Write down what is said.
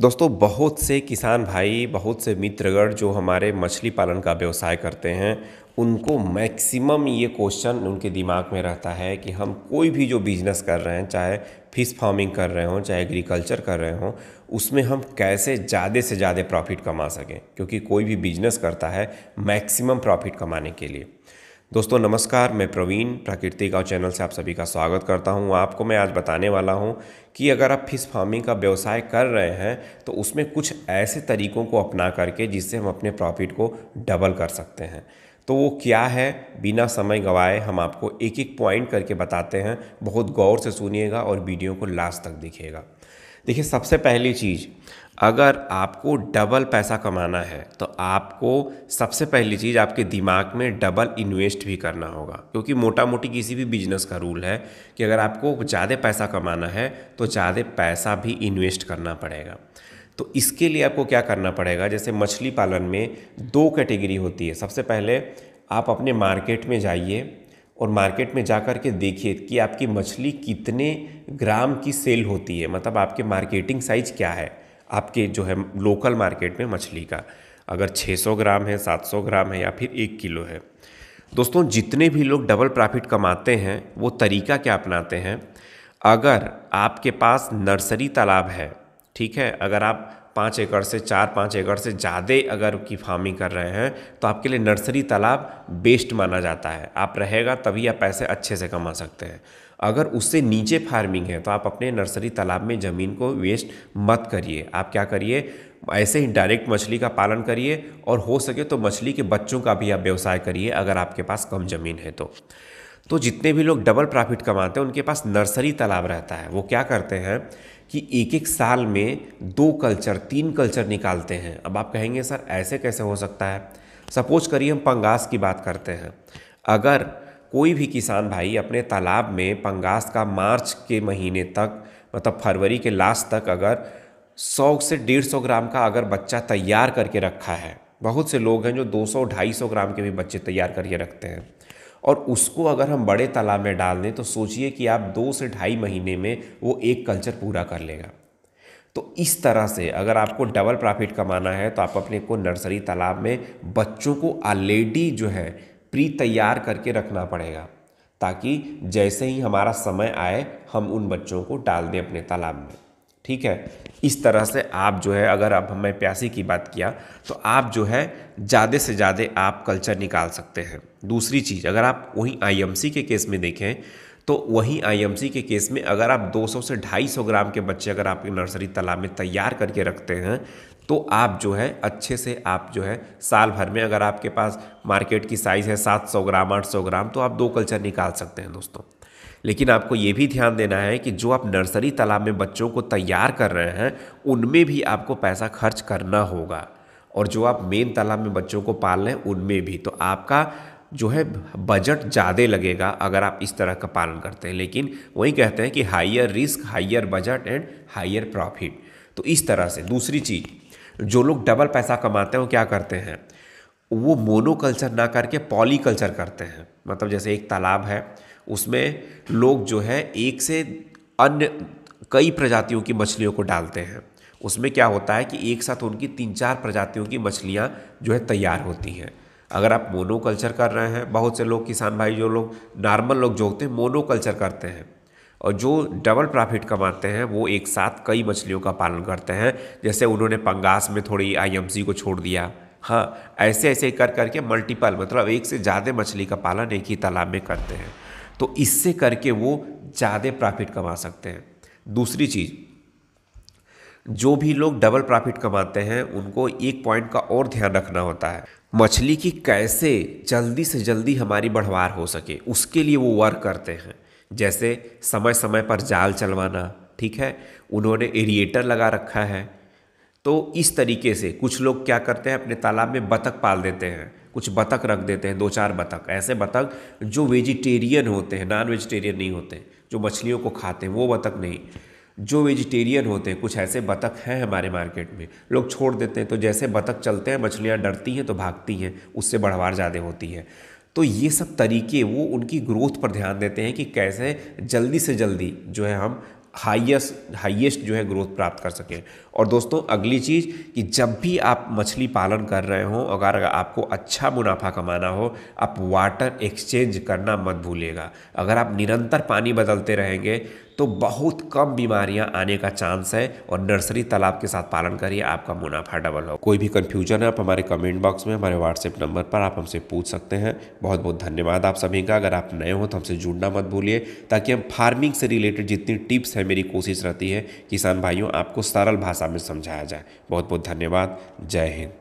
दोस्तों बहुत से किसान भाई बहुत से मित्रगढ़ जो हमारे मछली पालन का व्यवसाय करते हैं उनको मैक्सिमम ये क्वेश्चन उनके दिमाग में रहता है कि हम कोई भी जो बिजनेस कर रहे हैं चाहे फिश फार्मिंग कर रहे हों चाहे एग्रीकल्चर कर रहे हों उसमें हम कैसे ज़्यादा से ज़्यादा प्रॉफिट कमा सकें क्योंकि कोई भी बिजनेस करता है मैक्सिमम प्रॉफिट कमाने के लिए दोस्तों नमस्कार मैं प्रवीण प्राकृतिक गाँव चैनल से आप सभी का स्वागत करता हूं आपको मैं आज बताने वाला हूं कि अगर आप फिश फार्मिंग का व्यवसाय कर रहे हैं तो उसमें कुछ ऐसे तरीकों को अपना करके जिससे हम अपने प्रॉफिट को डबल कर सकते हैं तो वो क्या है बिना समय गवाए हम आपको एक एक पॉइंट करके बताते हैं बहुत गौर से सुनिएगा और वीडियो को लास्ट तक देखिएगा देखिए सबसे पहली चीज़ अगर आपको डबल पैसा कमाना है तो आपको सबसे पहली चीज़ आपके दिमाग में डबल इन्वेस्ट भी करना होगा क्योंकि मोटा मोटी किसी भी बिजनेस का रूल है कि अगर आपको ज़्यादा पैसा कमाना है तो ज़्यादा पैसा भी इन्वेस्ट करना पड़ेगा तो इसके लिए आपको क्या करना पड़ेगा जैसे मछली पालन में दो कैटेगरी होती है सबसे पहले आप अपने मार्केट में जाइए और मार्केट में जा कर के देखिए कि आपकी मछली कितने ग्राम की सेल होती है मतलब आपके मार्केटिंग साइज क्या है आपके जो है लोकल मार्केट में मछली का अगर 600 ग्राम है 700 ग्राम है या फिर एक किलो है दोस्तों जितने भी लोग डबल प्रॉफिट कमाते हैं वो तरीका क्या अपनाते हैं अगर आपके पास नर्सरी तालाब है ठीक है अगर आप पाँच एकड़ से चार पाँच एकड़ से ज़्यादा अगर की फार्मिंग कर रहे हैं तो आपके लिए नर्सरी तालाब बेस्ट माना जाता है आप रहेगा तभी आप पैसे अच्छे से कमा सकते हैं अगर उससे नीचे फार्मिंग है तो आप अपने नर्सरी तालाब में ज़मीन को वेस्ट मत करिए आप क्या करिए ऐसे ही डायरेक्ट मछली का पालन करिए और हो सके तो मछली के बच्चों का भी आप व्यवसाय करिए अगर आपके पास कम ज़मीन है तो तो जितने भी लोग डबल प्रॉफिट कमाते हैं उनके पास नर्सरी तालाब रहता है वो क्या करते हैं कि एक एक साल में दो कल्चर तीन कल्चर निकालते हैं अब आप कहेंगे सर ऐसे कैसे हो सकता है सपोज करिए हम पंगास की बात करते हैं अगर कोई भी किसान भाई अपने तालाब में पंगास का मार्च के महीने तक मतलब फरवरी के लास्ट तक अगर 100 से 150 ग्राम का अगर बच्चा तैयार करके रखा है बहुत से लोग हैं जो 200 सौ ग्राम के भी बच्चे तैयार करके रखते हैं और उसको अगर हम बड़े तालाब में डाल दें तो सोचिए कि आप दो से ढाई महीने में वो एक कल्चर पूरा कर लेगा तो इस तरह से अगर आपको डबल प्रॉफिट कमाना है तो आप अपने को नर्सरी तालाब में बच्चों को ऑलरेडी जो है प्री तैयार करके रखना पड़ेगा ताकि जैसे ही हमारा समय आए हम उन बच्चों को डाल दें अपने तालाब में ठीक है इस तरह से आप जो है अगर अब हमें प्यासी की बात किया तो आप जो है ज़्यादा से ज़्यादा आप कल्चर निकाल सकते हैं दूसरी चीज़ अगर आप वहीं आईएमसी के केस में देखें तो वहीं आईएमसी के केस में अगर आप 200 से 250 ग्राम के बच्चे अगर आपके नर्सरी तालाब में तैयार करके रखते हैं तो आप जो है अच्छे से आप जो है साल भर में अगर आपके पास मार्केट की साइज़ है 700 ग्राम 800 ग्राम तो आप दो कल्चर निकाल सकते हैं दोस्तों लेकिन आपको ये भी ध्यान देना है कि जो आप नर्सरी तालाब में बच्चों को तैयार कर रहे हैं उनमें भी आपको पैसा खर्च करना होगा और जो आप मेन तालाब में बच्चों को पाल रहे हैं उनमें भी तो आपका जो है बजट ज़्यादा लगेगा अगर आप इस तरह का पालन करते हैं लेकिन वही कहते हैं कि higher risk higher budget and higher profit तो इस तरह से दूसरी चीज़ जो लोग डबल पैसा कमाते हैं वो क्या करते हैं वो मोनोकल्चर ना करके पॉलीकल्चर करते हैं मतलब जैसे एक तालाब है उसमें लोग जो है एक से अन्य कई प्रजातियों की मछलियों को डालते हैं उसमें क्या होता है कि एक साथ उनकी तीन चार प्रजातियों की मछलियाँ जो है तैयार होती हैं अगर आप मोनोकल्चर कर रहे हैं बहुत से लोग किसान भाई जो लोग नॉर्मल लोग जो होते हैं मोनोकल्चर करते हैं और जो डबल प्रॉफिट कमाते हैं वो एक साथ कई मछलियों का पालन करते हैं जैसे उन्होंने पंगास में थोड़ी आईएमसी को छोड़ दिया हाँ ऐसे ऐसे कर करके मल्टीपल मतलब एक से ज़्यादा मछली का पालन एक ही तालाब में करते हैं तो इससे करके वो ज़्यादा प्रॉफिट कमा सकते हैं दूसरी चीज़ जो भी लोग डबल प्रॉफिट कमाते हैं उनको एक पॉइंट का और ध्यान रखना होता है मछली की कैसे जल्दी से जल्दी हमारी बढ़वार हो सके उसके लिए वो वर्क करते हैं जैसे समय समय पर जाल चलवाना ठीक है उन्होंने एरिएटर लगा रखा है तो इस तरीके से कुछ लोग क्या करते हैं अपने तालाब में बतख पाल देते हैं कुछ बतख रख देते हैं दो चार बतख ऐसे बतख जो वेजिटेरियन होते हैं नॉन वेजिटेरियन नहीं होते जो मछलियों को खाते हैं वो बतख नहीं जो वेजिटेरियन होते हैं कुछ ऐसे बतख हैं हमारे मार्केट में लोग छोड़ देते हैं तो जैसे बतख चलते हैं मछलियाँ डरती हैं तो भागती हैं उससे बढ़वार ज़्यादा होती है तो ये सब तरीके वो उनकी ग्रोथ पर ध्यान देते हैं कि कैसे जल्दी से जल्दी जो है हम हाइएस्ट हाइएस्ट जो है ग्रोथ प्राप्त कर सकें और दोस्तों अगली चीज़ कि जब भी आप मछली पालन कर रहे हो अगर आपको अच्छा मुनाफा कमाना हो आप वाटर एक्सचेंज करना मत भूलिएगा अगर आप निरंतर पानी बदलते रहेंगे तो बहुत कम बीमारियां आने का चांस है और नर्सरी तालाब के साथ पालन करिए आपका मुनाफा डबल हो कोई भी कन्फ्यूजन है आप हमारे कमेंट बॉक्स में हमारे व्हाट्सएप नंबर पर आप हमसे पूछ सकते हैं बहुत बहुत धन्यवाद आप सभी का अगर आप नए हो तो हमसे जुड़ना मत भूलिए ताकि हम फार्मिंग से रिलेटेड जितनी टिप्स है मेरी कोशिश रहती है किसान भाइयों आपको सरल भाषा में समझाया जाए बहुत बहुत धन्यवाद जय हिंद